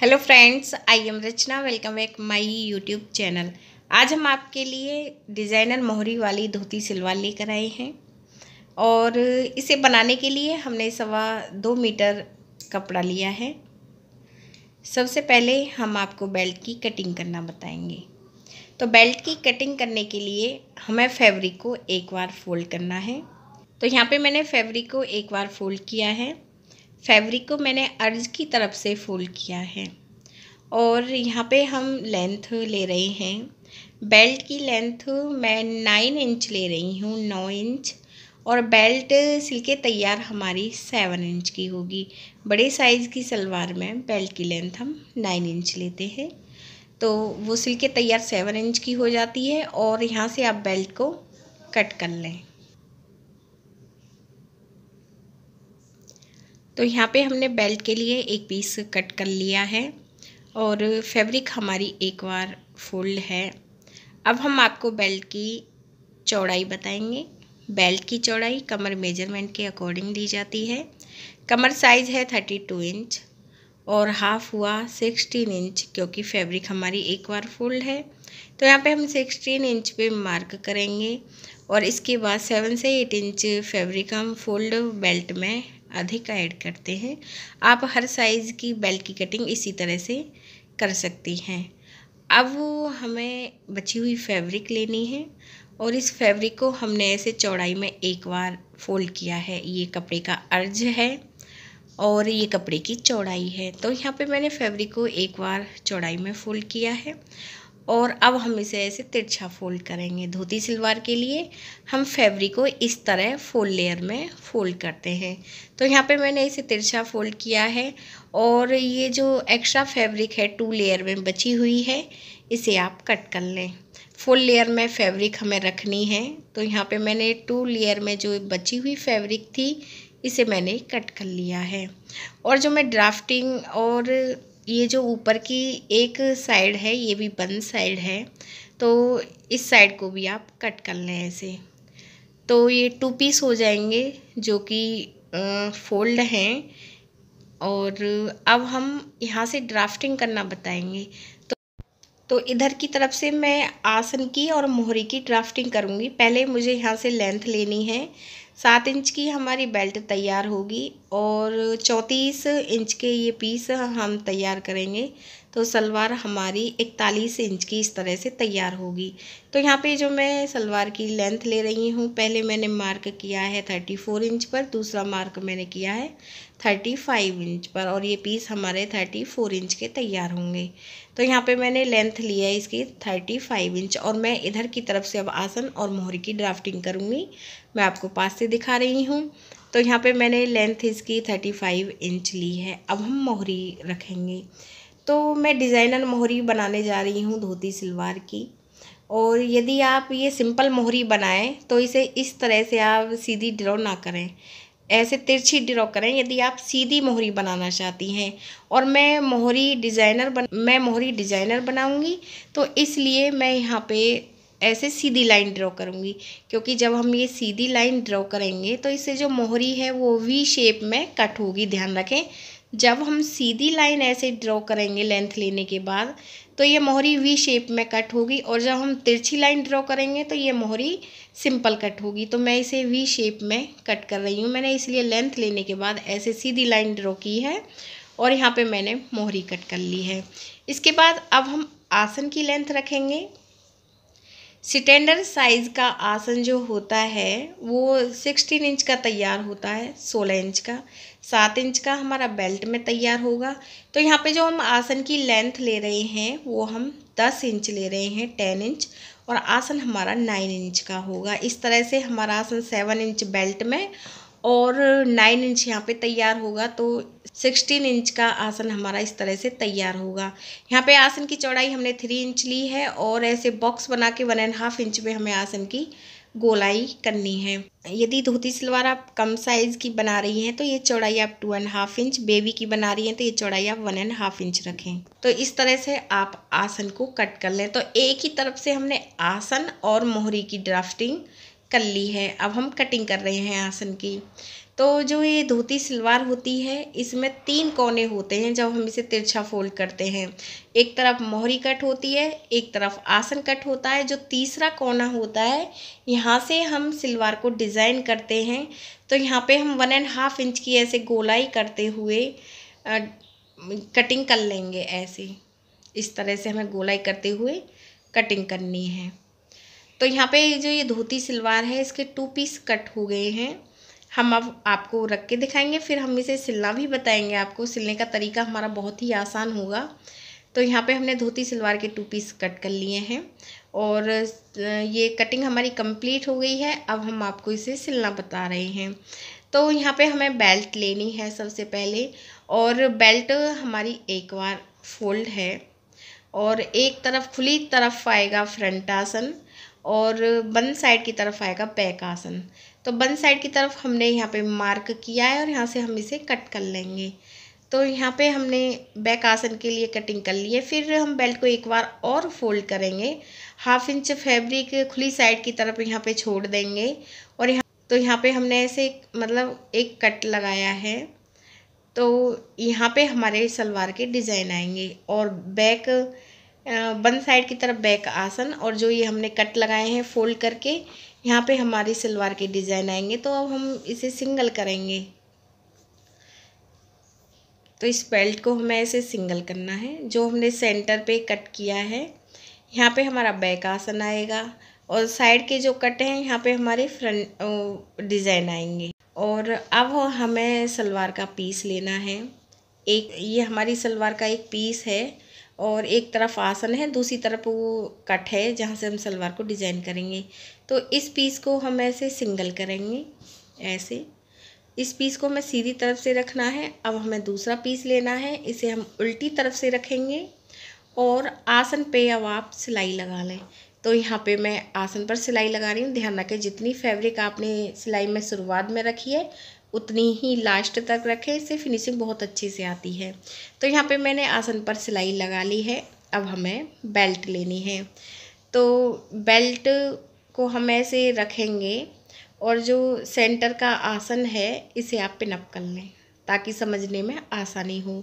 hello friends I am Rachna welcome back my YouTube channel आज हम आपके लिए डिज़ाइनर मोहरी वाली धोती सिलवा लेकर आए हैं और इसे बनाने के लिए हमने सवा दो मीटर कपड़ा लिया है सबसे पहले हम आपको बेल्ट की कटिंग करना बताएंगे तो बेल्ट की कटिंग करने के लिए हमें फैब्रिक को एक बार फोल्ड करना है तो यहाँ पे मैंने फैब्रिक को एक बार फोल्ड किया है फैब्रिक को मैंने अर्ज की तरफ से फोल्ड किया है और यहाँ पे हम लेंथ ले रहे हैं बेल्ट की लेंथ मैं नाइन इंच ले रही हूँ नौ इंच और बेल्ट सिल के तैयार हमारी सेवन इंच की होगी बड़े साइज़ की सलवार में बेल्ट की लेंथ हम नाइन इंच लेते हैं तो वो सिल के तैयार सेवन इंच की हो जाती है और यहाँ से आप बेल्ट को कट कर लें तो यहाँ पे हमने बेल्ट के लिए एक पीस कट कर लिया है और फैब्रिक हमारी एक बार फुल है अब हम आपको बेल्ट की चौड़ाई बताएंगे बेल्ट की चौड़ाई कमर मेजरमेंट के अकॉर्डिंग दी जाती है कमर साइज़ है थर्टी टू इंच और हाफ हुआ सिक्सटीन इंच क्योंकि फैब्रिक हमारी एक बार फुल है तो यहाँ पे हम सिक्सटीन इंच पे मार्क करेंगे और इसके बाद सेवन से एट इंच फैब्रिक हम फोल्ड बेल्ट में आधे का ऐड करते हैं आप हर साइज़ की बेल की कटिंग इसी तरह से कर सकती हैं अब हमें बची हुई फैब्रिक लेनी है और इस फैब्रिक को हमने ऐसे चौड़ाई में एक बार फोल्ड किया है ये कपड़े का अर्ज है और ये कपड़े की चौड़ाई है तो यहाँ पे मैंने फैब्रिक को एक बार चौड़ाई में फोल्ड किया है और अब हम इसे ऐसे तिरछा फोल्ड करेंगे धोती सलवार के लिए हम फैब्रिक को इस तरह फोल्ड लेयर में फोल्ड करते हैं तो यहाँ पे मैंने इसे तिरछा फोल्ड किया है और ये जो एक्स्ट्रा फैब्रिक है टू लेयर में बची हुई है इसे आप कट कर लें फुल लेयर में फैब्रिक हमें रखनी है तो यहाँ पे मैंने टू लेयर में जो बची हुई फैब्रिक थी इसे मैंने कट कर लिया है और जो मैं ड्राफ्टिंग और ये जो ऊपर की एक साइड है ये भी बंद साइड है तो इस साइड को भी आप कट कर लें ऐसे तो ये टू पीस हो जाएंगे जो कि फोल्ड हैं और अब हम यहाँ से ड्राफ्टिंग करना बताएंगे तो तो इधर की तरफ से मैं आसन की और मोहरी की ड्राफ्टिंग करूँगी पहले मुझे यहाँ से लेंथ लेनी है सात इंच की हमारी बेल्ट तैयार होगी और चौंतीस इंच के ये पीस हम तैयार करेंगे तो सलवार हमारी इकतालीस इंच की इस तरह से तैयार होगी तो यहाँ पे जो मैं सलवार की लेंथ ले रही हूँ पहले मैंने मार्क किया है थर्टी फोर इंच पर दूसरा मार्क मैंने किया है थर्टी फाइव इंच पर और ये पीस हमारे थर्टी फोर इंच के तैयार होंगे तो यहाँ पे मैंने लेंथ लिया है इसकी थर्टी फाइव इंच और मैं इधर की तरफ से अब आसन और मोहरी की ड्राफ्टिंग करूँगी मैं आपको पास से दिखा रही हूँ तो यहाँ पे मैंने लेंथ इसकी थर्टी फाइव इंच ली है अब हम मोहरी रखेंगे तो मैं डिज़ाइनर मोहरी बनाने जा रही हूँ धोती सलवार की और यदि आप ये सिंपल मोहरी बनाएँ तो इसे इस तरह से आप सीधी ड्रॉ ना करें ऐसे तिरछी ड्रॉ करें यदि आप सीधी मोहरी बनाना चाहती हैं और मैं मोहरी डिज़ाइनर बन मैं मोहरी डिज़ाइनर बनाऊंगी तो इसलिए मैं यहाँ पे ऐसे सीधी लाइन ड्रॉ करूँगी क्योंकि जब हम ये सीधी लाइन ड्रॉ करेंगे तो इससे जो मोहरी है वो वी शेप में कट होगी ध्यान रखें जब हम सीधी लाइन ऐसे ड्रॉ करेंगे लेंथ लेने के बाद तो ये मोहरी वी शेप में कट होगी और जब हम तिरछी लाइन ड्रॉ करेंगे तो ये मोहरी सिंपल कट होगी तो मैं इसे वी शेप में कट कर रही हूँ मैंने इसलिए लेंथ लेने के बाद ऐसे सीधी लाइन ड्रॉ की है और यहाँ पे मैंने मोहरी कट कर ली है इसके बाद अब हम आसन की लेंथ रखेंगे सिटेंडर साइज़ का आसन जो होता है वो सिक्सटीन इंच का तैयार होता है सोलह इंच का सात इंच का हमारा बेल्ट में तैयार होगा तो यहाँ पे जो हम आसन की लेंथ ले रहे हैं वो हम दस इंच ले रहे हैं टेन इंच और आसन हमारा नाइन इंच का होगा इस तरह से हमारा आसन सेवन इंच बेल्ट में और नाइन इंच यहाँ पे तैयार होगा तो सिक्सटीन इंच का आसन हमारा इस तरह से तैयार होगा यहाँ पे आसन की चौड़ाई हमने थ्री इंच ली है और ऐसे बॉक्स बना के वन एंड हाफ इंच में हमें आसन की गोलाई करनी है यदि धोती सलवार आप कम साइज़ की बना रही हैं तो ये चौड़ाई आप two and half inch baby की बना रही हैं तो ये चौड़ाई आप वन एंड हाफ इंच रखें तो इस तरह से आप आसन को कट कर लें तो एक ही तरफ से हमने आसन और मोहरी की ड्राफ्टिंग कर ली है अब हम कटिंग कर रहे हैं आसन की तो जो ये धोती सलवार होती है इसमें तीन कोने होते हैं जब हम इसे तिरछा फोल्ड करते हैं एक तरफ मोहरी कट होती है एक तरफ आसन कट होता है जो तीसरा कोना होता है यहाँ से हम सलवार को डिज़ाइन करते हैं तो यहाँ पे हम वन एंड हाफ इंच की ऐसे गोलाई करते हुए कटिंग कर लेंगे ऐसे इस तरह से हमें गोलाई करते हुए कटिंग करनी है तो यहाँ पे जो ये धोती सलवार है इसके टू पीस कट हो गए हैं हम अब आपको रख के दिखाएंगे फिर हम इसे सिलना भी बताएंगे आपको सिलने का तरीका हमारा बहुत ही आसान होगा तो यहाँ पे हमने धोती सलवार के टू पीस कट कर लिए हैं और ये कटिंग हमारी कंप्लीट हो गई है अब हम आपको इसे सिलना बता रहे हैं तो यहाँ पे हमें बेल्ट लेनी है सबसे पहले और बेल्ट हमारी एक बार फोल्ड है और एक तरफ खुली तरफ आएगा फ्रंट आसन और बंद साइड की तरफ आएगा बैक आसन तो बन साइड की तरफ हमने यहाँ पे मार्क किया है और यहाँ से हम इसे कट कर लेंगे तो यहाँ पे हमने बैक आसन के लिए कटिंग कर ली है फिर हम बेल्ट को एक बार और फोल्ड करेंगे हाफ इंच फैब्रिक खुली साइड की तरफ यहाँ पे छोड़ देंगे और यहाँ तो यहाँ पे हमने ऐसे मतलब एक कट लगाया है तो यहाँ पे हमारे सलवार के डिज़ाइन आएंगे और बैक बन साइड की तरफ बैक आसन और जो ये हमने कट लगाए हैं फोल्ड करके यहाँ पे हमारी सलवार के डिज़ाइन आएंगे तो अब हम इसे सिंगल करेंगे तो इस बेल्ट को हमें ऐसे सिंगल करना है जो हमने सेंटर पे कट किया है यहाँ पे हमारा बैक आसन आएगा और साइड के जो कट हैं यहाँ पे हमारे फ्रंट डिज़ाइन आएंगे और अब हमें सलवार का पीस लेना है एक ये हमारी सलवार का एक पीस है और एक तरफ आसन है दूसरी तरफ वो कट है जहाँ से हम सलवार को डिज़ाइन करेंगे तो इस पीस को हम ऐसे सिंगल करेंगे ऐसे इस पीस को हमें सीधी तरफ से रखना है अब हमें दूसरा पीस लेना है इसे हम उल्टी तरफ से रखेंगे और आसन पे अब आप सिलाई लगा लें तो यहाँ पे मैं आसन पर सिलाई लगा रही हूँ ध्यान रखें जितनी फैब्रिक आपने सिलाई में शुरुआत में रखी है उतनी ही लास्ट तक रखें इससे फिनिशिंग बहुत अच्छे से आती है तो यहाँ पे मैंने आसन पर सिलाई लगा ली है अब हमें बेल्ट लेनी है तो बेल्ट को हम ऐसे रखेंगे और जो सेंटर का आसन है इसे आप पिनअप कर लें ताकि समझने में आसानी हो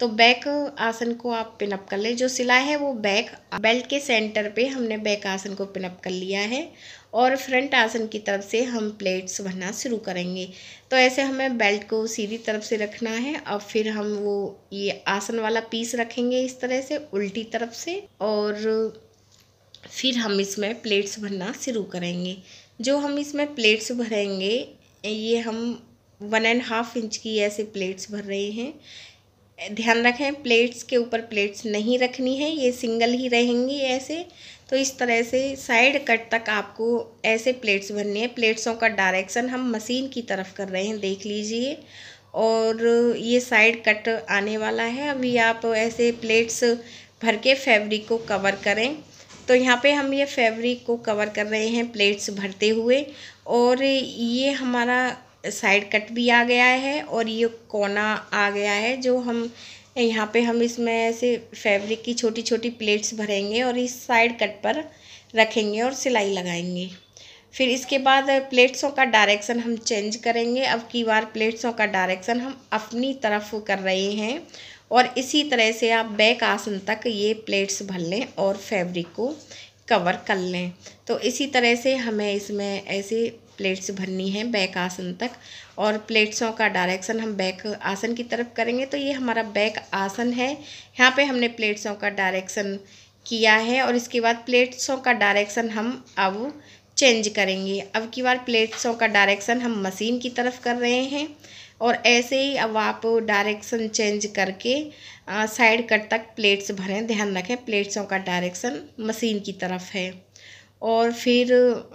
तो बैक आसन को आप पिनअप कर लें जो सिलाई है वो बैक बेल्ट के सेंटर पे हमने बैक आसन को पिनअप कर लिया है और फ्रंट आसन की तरफ से हम प्लेट्स भरना शुरू करेंगे तो ऐसे हमें बेल्ट को सीधी तरफ से रखना है और फिर हम वो ये आसन वाला पीस रखेंगे इस तरह से उल्टी तरफ से और फिर हम इसमें प्लेट्स भरना शुरू करेंगे जो हम इसमें प्लेट्स भरेंगे ये हम वन एंड हाफ इंच की ऐसे प्लेट्स भर रहे हैं ध्यान रखें प्लेट्स के ऊपर प्लेट्स नहीं रखनी है ये सिंगल ही रहेंगी ऐसे तो इस तरह से साइड कट तक आपको ऐसे प्लेट्स भरनी है प्लेट्सों का डायरेक्शन हम मशीन की तरफ कर रहे हैं देख लीजिए और ये साइड कट आने वाला है अभी आप ऐसे प्लेट्स भर के फैब्रिक को कवर करें तो यहाँ पे हम ये फैब्रिक को कवर कर रहे हैं प्लेट्स भरते हुए और ये हमारा साइड कट भी आ गया है और ये कोना आ गया है जो हम यहाँ पे हम इसमें ऐसे फैब्रिक की छोटी छोटी प्लेट्स भरेंगे और इस साइड कट पर रखेंगे और सिलाई लगाएंगे फिर इसके बाद प्लेट्सों का डायरेक्शन हम चेंज करेंगे अब की बार प्लेट्सों का डायरेक्शन हम अपनी तरफ कर रहे हैं और इसी तरह से आप बैक आसन तक ये प्लेट्स भर लें और फैब्रिक को कवर कर लें तो इसी तरह से हमें इसमें ऐसे प्लेट्स भरनी है बैक आसन तक और प्लेट्सों का डायरेक्शन हम बैक आसन की तरफ करेंगे तो ये हमारा बैक आसन है यहाँ पे हमने प्लेट्सों का डायरेक्शन किया है और इसके बाद प्लेट्सों का डायरेक्शन हम अब चेंज करेंगे अब की बार प्लेट्सों का डायरेक्शन हम मशीन की तरफ कर रहे हैं और ऐसे ही अब आप डायरेक्शन चेंज करके साइड कट तक प्लेट्स भरें ध्यान रखें प्लेट्सों का डायरेक्शन मशीन की तरफ है और फिर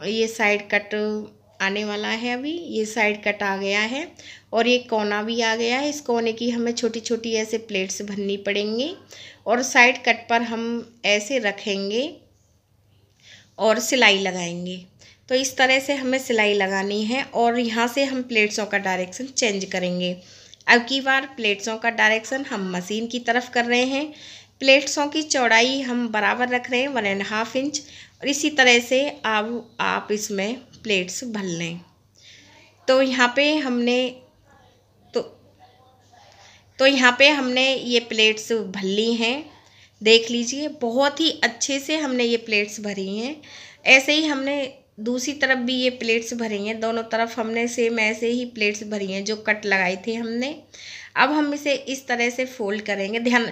ये साइड कट आने वाला है अभी ये साइड कट आ गया है और ये कोना भी आ गया है इस कोने की हमें छोटी छोटी ऐसे प्लेट्स भरनी पड़ेंगी और साइड कट पर हम ऐसे रखेंगे और सिलाई लगाएंगे तो इस तरह से हमें सिलाई लगानी है और यहाँ से हम प्लेट्सों का डायरेक्शन चेंज करेंगे अब की बार प्लेट्सों का डायरेक्शन हम मशीन की तरफ कर रहे हैं प्लेट्सों की चौड़ाई हम बराबर रख रहे हैं वन एंड हाफ इंच और इसी तरह से अब आप इसमें प्लेट्स भर लें तो यहाँ पे हमने तो तो यहाँ पे हमने ये प्लेट्स भर ली हैं देख लीजिए बहुत ही अच्छे से हमने ये प्लेट्स भरी हैं ऐसे ही हमने दूसरी तरफ भी ये प्लेट्स भरी हैं दोनों तरफ हमने सेम ऐसे ही प्लेट्स भरी हैं जो कट लगाए थे हमने अब हम इसे इस तरह से फोल्ड करेंगे ध्यान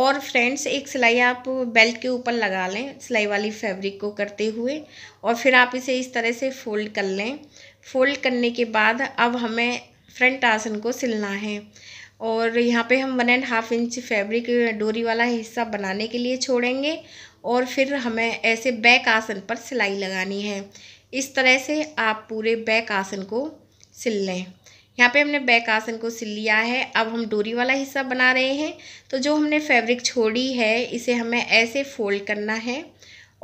और फ्रेंड्स एक सिलाई आप बेल्ट के ऊपर लगा लें सिलाई वाली फैब्रिक को करते हुए और फिर आप इसे इस तरह से फोल्ड कर लें फोल्ड करने के बाद अब हमें फ्रंट आसन को सिलना है और यहाँ पे हम one and half inch fabric डोरी वाला हिस्सा बनाने के लिए छोड़ेंगे और फिर हमें ऐसे बैक आसन पर सिलाई लगानी है इस तरह से आप पूरे बैक आसन को सिल लें यहाँ पे हमने बैक आसन को सिल लिया है अब हम डोरी वाला हिस्सा बना रहे हैं तो जो हमने फैब्रिक छोड़ी है इसे हमें ऐसे फोल्ड करना है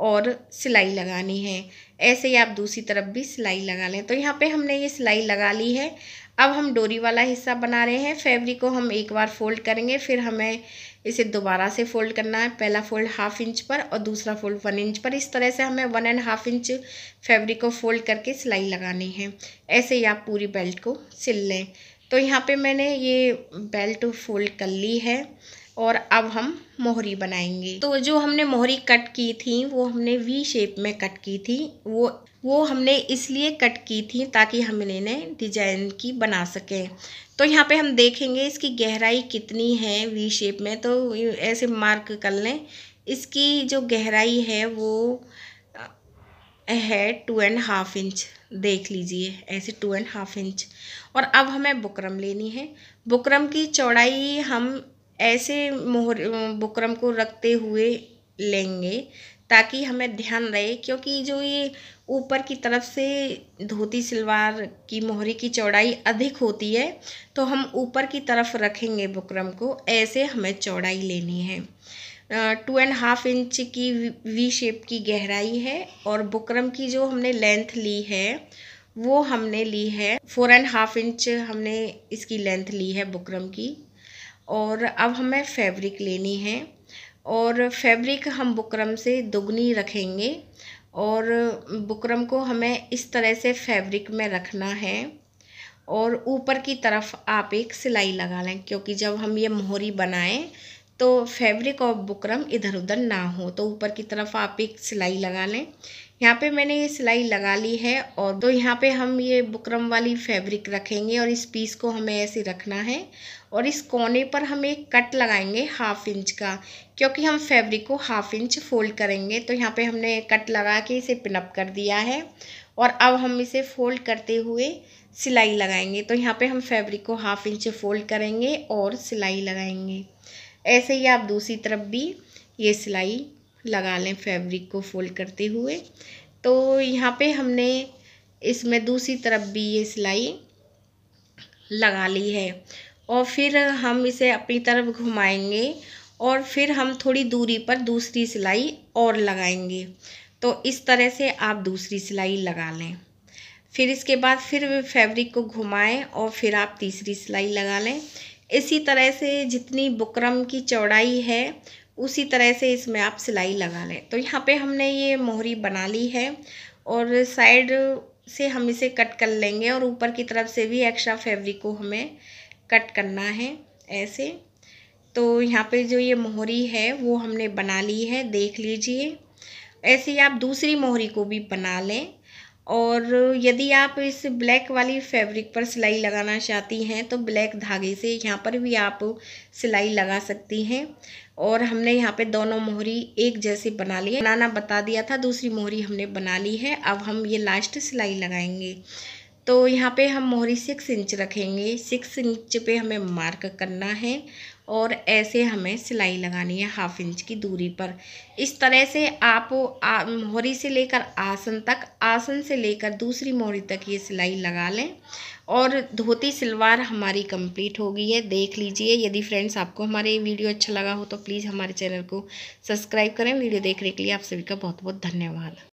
और सिलाई लगानी है ऐसे ही आप दूसरी तरफ भी सिलाई लगा लें तो यहाँ पे हमने ये सिलाई लगा ली है अब हम डोरी वाला हिस्सा बना रहे हैं फैब्रिक को हम एक बार फोल्ड करेंगे फिर हमें इसे दोबारा से फोल्ड करना है पहला फोल्ड हाफ इंच पर और दूसरा फोल्ड वन इंच पर इस तरह से हमें one and half inch fabric को फोल्ड करके सिलाई लगानी है ऐसे ही आप पूरी बेल्ट को सिल लें तो यहाँ पे मैंने ये बेल्ट फोल्ड कर ली है और अब हम मोहरी बनाएंगे तो जो हमने मोहरी कट की थी वो हमने वी शेप में कट की थी वो वो हमने इसलिए कट की थी ताकि हम इन्हें डिजाइन की बना सकें तो यहाँ पे हम देखेंगे इसकी गहराई कितनी है वी शेप में तो ऐसे मार्क कर लें इसकी जो गहराई है वो है टू एंड हाफ इंच देख लीजिए ऐसे टू एंड हाफ इंच और अब हमें बुकरम लेनी है बुकरम की चौड़ाई हम ऐसे मोहर बुकरम को रखते हुए लेंगे ताकि हमें ध्यान रहे क्योंकि जो ये ऊपर की तरफ से धोती सलवार की मोहरी की चौड़ाई अधिक होती है तो हम ऊपर की तरफ रखेंगे बुकरम को ऐसे हमें चौड़ाई लेनी है टू एंड हाफ इंच की वी शेप की गहराई है और बुकरम की जो हमने लेंथ ली है वो हमने ली है फोर एंड हाफ इंच हमने इसकी लेंथ ली है बुकरम की और अब हमें फैब्रिक लेनी है और फैब्रिक हम बुकरम से दुगनी रखेंगे और बुकरम को हमें इस तरह से फैब्रिक में रखना है और ऊपर की तरफ आप एक सिलाई लगा लें क्योंकि जब हम ये मोहरी बनाएं तो फैब्रिक और बुकरम इधर उधर ना हो तो ऊपर की तरफ आप एक सिलाई लगा लें यहाँ पे मैंने ये सिलाई लगा ली है और तो यहाँ पे हम ये बुकरम वाली फैब्रिक रखेंगे और इस पीस को हमें ऐसे रखना है और इस कोने पर हम एक कट लगाएंगे हाफ इंच का क्योंकि हम फैब्रिक को हाफ इंच फोल्ड करेंगे तो यहाँ पे हमने कट लगा के इसे पिनअप कर दिया है और अब हम इसे फोल्ड करते हुए सिलाई लगाएंगे तो यहाँ पर हम फैब्रिक को हाफ इंच फोल्ड करेंगे और सिलाई लगाएंगे ऐसे ही आप दूसरी तरफ भी ये सिलाई लगा लें फैब्रिक को फोल्ड करते हुए तो यहाँ पे हमने इसमें दूसरी तरफ भी ये सिलाई लगा ली है और फिर हम इसे अपनी तरफ घुमाएंगे और फिर हम थोड़ी दूरी पर दूसरी सिलाई और लगाएंगे तो इस तरह से आप दूसरी सिलाई लगा लें फिर इसके बाद फिर फैब्रिक को घुमाएं और फिर आप तीसरी सिलाई लगा लें इसी तरह से जितनी बुकरम की चौड़ाई है उसी तरह से इसमें आप सिलाई लगा लें तो यहाँ पे हमने ये मोहरी बना ली है और साइड से हम इसे कट कर लेंगे और ऊपर की तरफ से भी एक्स्ट्रा फैब्रिक को हमें कट करना है ऐसे तो यहाँ पे जो ये मोहरी है वो हमने बना ली है देख लीजिए ऐसे ही आप दूसरी मोहरी को भी बना लें और यदि आप इस ब्लैक वाली फैब्रिक पर सिलाई लगाना चाहती हैं तो ब्लैक धागे से यहाँ पर भी आप सिलाई लगा सकती हैं और हमने यहाँ पे दोनों मोहरी एक जैसे बना ली बनाना बता दिया था दूसरी मोहरी हमने बना ली है अब हम ये लास्ट सिलाई लगाएंगे तो यहाँ पे हम मोहरी सिक्स इंच रखेंगे सिक्स इंच पे हमें मार्क करना है और ऐसे हमें सिलाई लगानी है हाफ इंच की दूरी पर इस तरह से आप मोहरी से लेकर आसन तक आसन से लेकर दूसरी मोहरी तक ये सिलाई लगा लें और धोती सलवार हमारी कंप्लीट हो गई है देख लीजिए यदि फ्रेंड्स आपको हमारे ये वीडियो अच्छा लगा हो तो प्लीज़ हमारे चैनल को सब्सक्राइब करें वीडियो देखने के लिए आप सभी का बहुत बहुत धन्यवाद